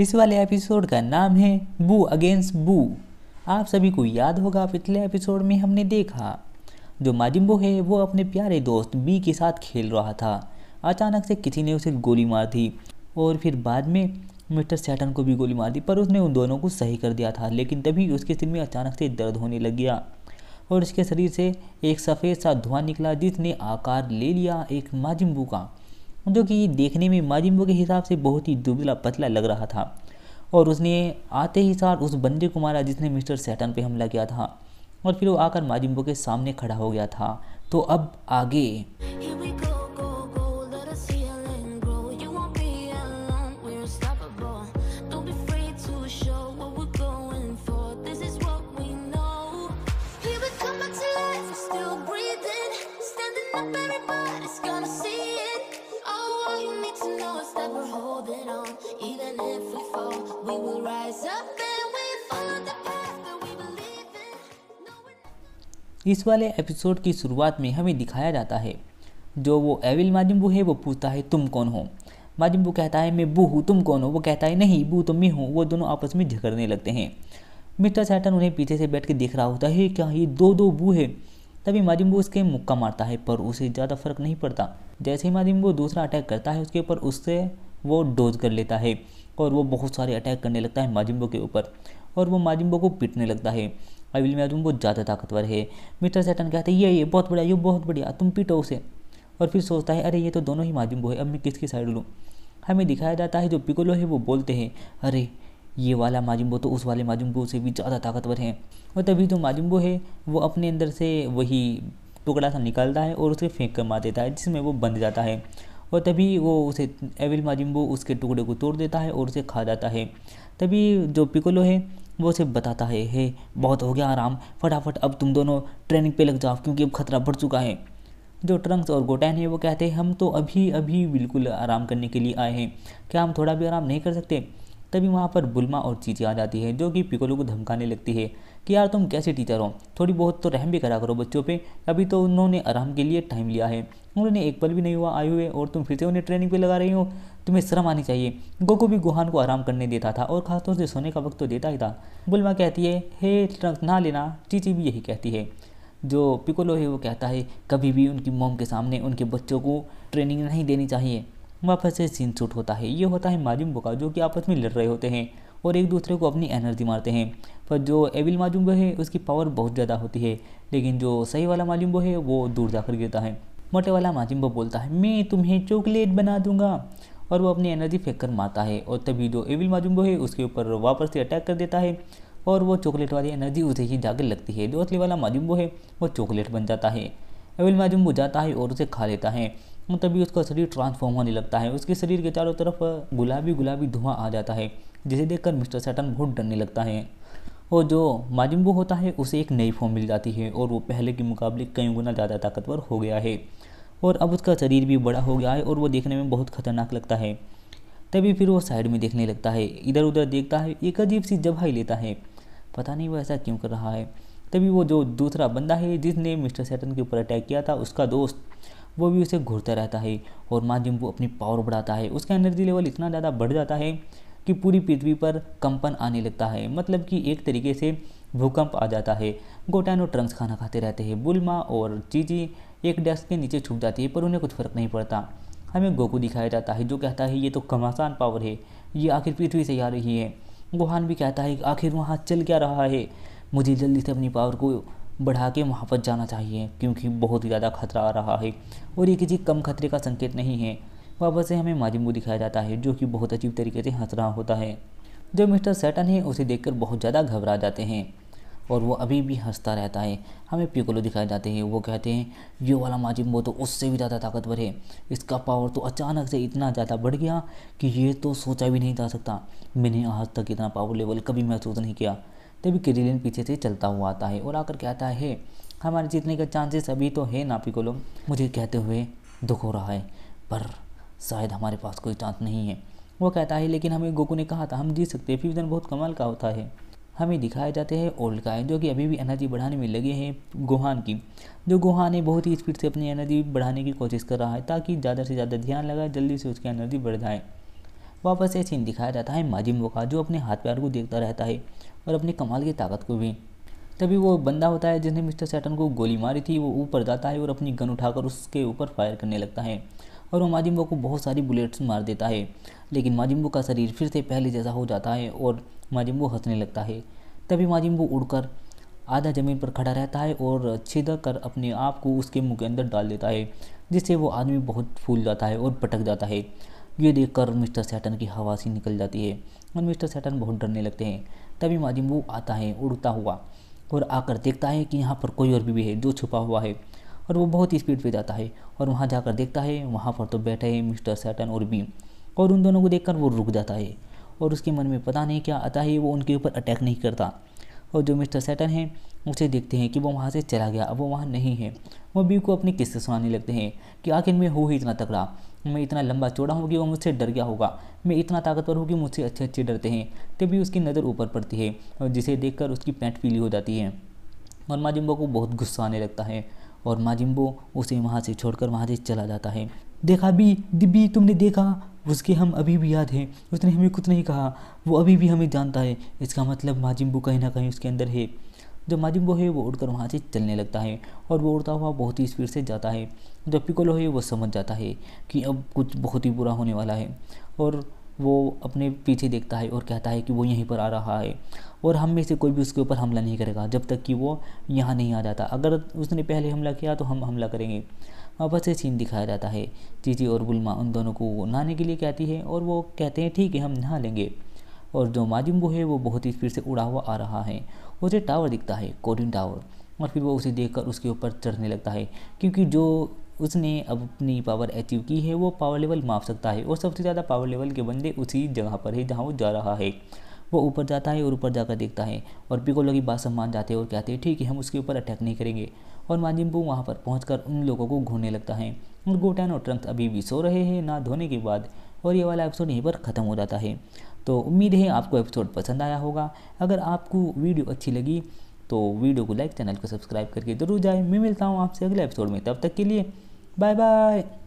इस वाले एपिसोड का नाम है बू अगेंस्ट बू आप सभी को याद होगा पिछले एपिसोड में हमने देखा जो माजिम्बो है वो अपने प्यारे दोस्त बी के साथ खेल रहा था अचानक से किसी ने उसे गोली मार दी और फिर बाद में मिस्टर सैटन को भी गोली मार दी पर उसने उन दोनों को सही कर दिया था लेकिन तभी उसके सिर में अचानक से दर्द होने लग गया और उसके शरीर से एक सफ़ेद सा धुआं निकला जिसने आकार ले लिया एक माजिम्बू का जो कि देखने में माजिम्बो के हिसाब से बहुत ही दुबला पतला लग रहा था और उसने आते ही साथ उस बंदे को मारा जिसने मिस्टर सैटन पे हमला किया था और फिर वो आकर माजिम्बो के सामने खड़ा हो गया था तो अब आगे इस वाले एपिसोड की शुरुआत में हमें दिखाया जाता है जो वो एविल माजिम्बू है वो पूछता है तुम कौन हो माजिम्बू कहता है मैं बू हूँ तुम कौन हो वो कहता है नहीं बू तो मैं हूँ वो दोनों आपस में झगड़ने लगते हैं मिस्टर सैटन उन्हें पीछे से बैठ के देख रहा होता है क्या ये दो दो बू है तभी माजिम्बू उसके मुक्का मारता है पर उसे ज़्यादा फर्क नहीं पड़ता जैसे ही माजिम्बू दूसरा अटैक करता है उसके ऊपर उससे वो डोज कर लेता है और वो बहुत सारे अटैक करने लगता है माजिम्बो के ऊपर और वो माजिम्बो को पीटने लगता है अविल में तुम बहुत ज़्यादा ताकतवर है मित्र सैटन कहते हैं ये ये बहुत बढ़िया ये बहुत बढ़िया तुम पीटो उसे और फिर सोचता है अरे ये तो दोनों ही माध्यम है अब मैं किसकी साइड लूँ हमें दिखाया जाता है जो पिकोलो है वो बोलते हैं अरे ये वाला माजुम्बो तो उस वाले माजुम्बो से भी ज़्यादा ताकतवर है और तभी जो माजुम्बो है वो अपने अंदर से वही टुकड़ा सा निकालता है और उसे फेंक कर मार देता है जिसमें वो बंध जाता है और तभी वो उसे एविल माजिम्बो उसके टुकड़े को तोड़ देता है और उसे खा जाता है तभी जो पिकोलो है वो सिर्फ बताता है हे बहुत हो गया आराम फटाफट अब तुम दोनों ट्रेनिंग पे लग जाओ क्योंकि अब खतरा बढ़ चुका है जो ट्रंक्स और गोटैन है वो कहते हैं हम तो अभी अभी बिल्कुल आराम करने के लिए आए हैं क्या हम थोड़ा भी आराम नहीं कर सकते तभी वहाँ पर बुलमा और चीची आ जाती है जो कि पिकोलो को धमकाने लगती है कि यार तुम कैसे टीचर हो थोड़ी बहुत तो रहम भी करा करो बच्चों पे अभी तो उन्होंने आराम के लिए टाइम लिया है उन्होंने एक पल भी नहीं हुआ आए हुए और तुम फिर से उन्हें ट्रेनिंग पे लगा रही हो तुम्हें शर्म आनी चाहिए गोकू भी गुहान को आराम करने देता था और खासतौर से सोने का वक्त तो देता ही था बुलमा कहती है हे ट्रंक ना लेना चीची भी यही कहती है जो पिकोलो है वो कहता है कभी भी उनकी मोम के सामने उनके बच्चों को ट्रेनिंग नहीं देनी चाहिए वापस से सीन शूट होता है ये होता है माजुम्बो का जो कि आपस में लड़ रहे होते हैं और एक दूसरे को अपनी एनर्जी मारते हैं पर जो एविल माजुम्बो है उसकी पावर बहुत ज़्यादा होती है लेकिन जो सही वाला माजुम्बो है वो दूर जाकर गिरता है मोटे वाला माजिम्बो बोलता है मैं तुम्हें चॉकलेट बना दूंगा और वो अपनी एनर्जी फेंक कर मारता है और तभी जो एविल माजुम्बो है उसके ऊपर वापस से अटैक कर देता है और वो चॉकलेट वाली एनर्जी उसे ही जाकर लगती है जो असली वाला माजुम्बो है वो चॉकलेट बन जाता है एविल माजुम्बो जाता है और उसे खा लेता है मतलब तभी उसका शरीर ट्रांसफॉर्म होने लगता है उसके शरीर के चारों तरफ गुलाबी गुलाबी धुआं आ जाता है जिसे देखकर मिस्टर सैटन बहुत डरने लगता है और जो माजिम्बू होता है उसे एक नई फॉर्म मिल जाती है और वो पहले के मुकाबले कई गुना ज़्यादा ताकतवर हो गया है और अब उसका शरीर भी बड़ा हो गया है और वो देखने में बहुत खतरनाक लगता है तभी फिर वो साइड में देखने लगता है इधर उधर देखता है एक अजीब सी ही लेता है पता नहीं वो ऐसा क्यों कर रहा है तभी वो जो दूसरा बंदा है जिसने मिस्टर सैटन के ऊपर अटैक किया था उसका दोस्त वो भी उसे घूरता रहता है और माध्यम वो अपनी पावर बढ़ाता है उसका एनर्जी लेवल इतना ज़्यादा बढ़ जाता है कि पूरी पृथ्वी पर कंपन आने लगता है मतलब कि एक तरीके से भूकंप आ जाता है और ट्रंक्स खाना खाते रहते हैं बुलमा और चीची एक डेस्क के नीचे छुप जाती है पर उन्हें कुछ फ़र्क नहीं पड़ता हमें गोकू दिखाया जाता है जो कहता है ये तो घमासान पावर है ये आखिर पृथ्वी से आ रही है गोहान भी कहता है कि आखिर वहाँ चल क्या रहा है मुझे जल्दी से अपनी पावर को बढ़ा के वहाँ पर जाना चाहिए क्योंकि बहुत ही ज़्यादा खतरा आ रहा है और ये किसी कम खतरे का संकेत नहीं है वापस से हमें माजिमू दिखाया जाता है जो कि बहुत अजीब तरीके से हंस रहा होता है जो मिस्टर सैटन है उसे देखकर बहुत ज़्यादा घबरा जाते हैं और वो अभी भी हंसता रहता है हमें पिकोलो दिखाए जाते हैं वो कहते हैं ये वाला माजिम वो तो उससे भी ज़्यादा ताकतवर है इसका पावर तो अचानक से इतना ज़्यादा बढ़ गया कि ये तो सोचा भी नहीं जा सकता मैंने आज तक इतना पावर लेवल कभी महसूस नहीं किया तभी किरिलिन पीछे से चलता हुआ आता है और आकर कहता है हमारे जीतने का चांसेस अभी तो है ना पिकोलो मुझे कहते हुए दुख हो रहा है पर शायद हमारे पास कोई चांस नहीं है वो कहता है लेकिन हमें गोकू ने कहा था हम जीत सकते हैं फ्यूज़न बहुत कमाल का होता है हमें दिखाए जाते हैं ओल्ड का जो कि अभी भी एनर्जी बढ़ाने में लगे हैं गुहान की जो गुहान है बहुत ही स्पीड से अपनी एनर्जी बढ़ाने की कोशिश कर रहा है ताकि ज़्यादा से ज़्यादा ध्यान लगाए जल्दी से उसकी एनर्जी बढ़ जाए वापस ये सीन दिखाया जाता है माजिम का जो अपने हाथ पैर को देखता रहता है और अपने कमाल की ताकत को भी तभी वो बंदा होता है जिसने मिस्टर सैटन को गोली मारी थी वो ऊपर जाता है और अपनी गन उठाकर उसके ऊपर फायर करने लगता है और वो माजिम्बो को बहुत सारी बुलेट्स मार देता है लेकिन माजिम्बो का शरीर फिर से पहले जैसा हो जाता है और माजिम्बो हंसने लगता है तभी माजिम्बो उड़कर आधा ज़मीन पर खड़ा रहता है और छिदक कर अपने आप को उसके मुँह के अंदर डाल देता है जिससे वो आदमी बहुत फूल जाता है और पटक जाता है ये देखकर मिस्टर सैटन की हवा सी निकल जाती है और मिस्टर सैटन बहुत डरने लगते हैं तभी माजिम्बो आता है उड़ता हुआ और आकर देखता है कि यहाँ पर कोई और भी, भी है जो छुपा हुआ है और वो बहुत ही स्पीड पे जाता है और वहाँ जाकर देखता है वहाँ पर तो बैठे हैं मिस्टर सैटन और बीम और उन दोनों को देखकर वो रुक जाता है और उसके मन में पता नहीं क्या आता है वो उनके ऊपर अटैक नहीं करता और जो मिस्टर सैटन है उसे देखते हैं कि वो वहाँ से चला गया अब वो वहाँ नहीं है वो बीम को अपने किस्से सुनाने लगते हैं कि आखिर मैं हूँ ही इतना तगड़ा मैं इतना लंबा चौड़ा हूँ कि वो मुझसे डर गया होगा मैं इतना ताकतवर हूँ कि मुझसे अच्छे अच्छे डरते हैं तभी उसकी नज़र ऊपर पड़ती है और जिसे देखकर उसकी पैंट पीली हो जाती है और माजिम्बो को बहुत गुस्सा आने लगता है और माजिम्बो उसे वहाँ से छोड़कर वहाँ से चला जाता है देखा भी दिब्बी तुमने देखा उसके हम अभी भी याद हैं उसने हमें कुछ नहीं कहा वो अभी भी हमें जानता है इसका मतलब माजिम्बो कहीं ना कहीं उसके अंदर है जो माजिम्बो है वो उड़कर वहाँ से चलने लगता है और वो उड़ता हुआ बहुत ही स्पीड से जाता है जब पिकोलो है वो समझ जाता है कि अब कुछ बहुत ही बुरा होने वाला है और वो अपने पीछे देखता है और कहता है कि वो यहीं पर आ रहा है और हम में से कोई भी उसके ऊपर हमला नहीं करेगा जब तक कि वो यहाँ नहीं आ जाता अगर उसने पहले हमला किया तो हम हमला करेंगे वापस से सीन दिखाया जाता है चीची और गुलमा उन दोनों को नहाने के लिए कहती है और वो कहते हैं ठीक है हम नहा लेंगे और जो वो है वो बहुत ही स्पीड से उड़ा हुआ आ रहा है उसे टावर दिखता है कोरिन टावर और फिर वो उसे देखकर उसके ऊपर चढ़ने लगता है क्योंकि जो उसने अब अपनी पावर अचीव की है वो पावर लेवल माप सकता है और सबसे ज़्यादा पावर लेवल के बंदे उसी जगह पर है जहाँ वो जा रहा है वो ऊपर जाता है और ऊपर जाकर देखता है और पिकोलो की बात सम्मान जाते हैं और कहते हैं ठीक है हम उसके ऊपर अटैक नहीं करेंगे और माजिम्बू वहाँ पर पहुँच उन लोगों को घूरने लगता है और गोटैन और ट्रंक अभी भी सो रहे हैं ना धोने के बाद और ये वाला एपिसोड यहीं पर ख़त्म हो जाता है तो उम्मीद है आपको एपिसोड पसंद आया होगा अगर आपको वीडियो अच्छी लगी तो वीडियो को लाइक चैनल को सब्सक्राइब करके जरूर जाए मैं मिलता हूँ आपसे अगले एपिसोड में तब तक के लिए बाय बाय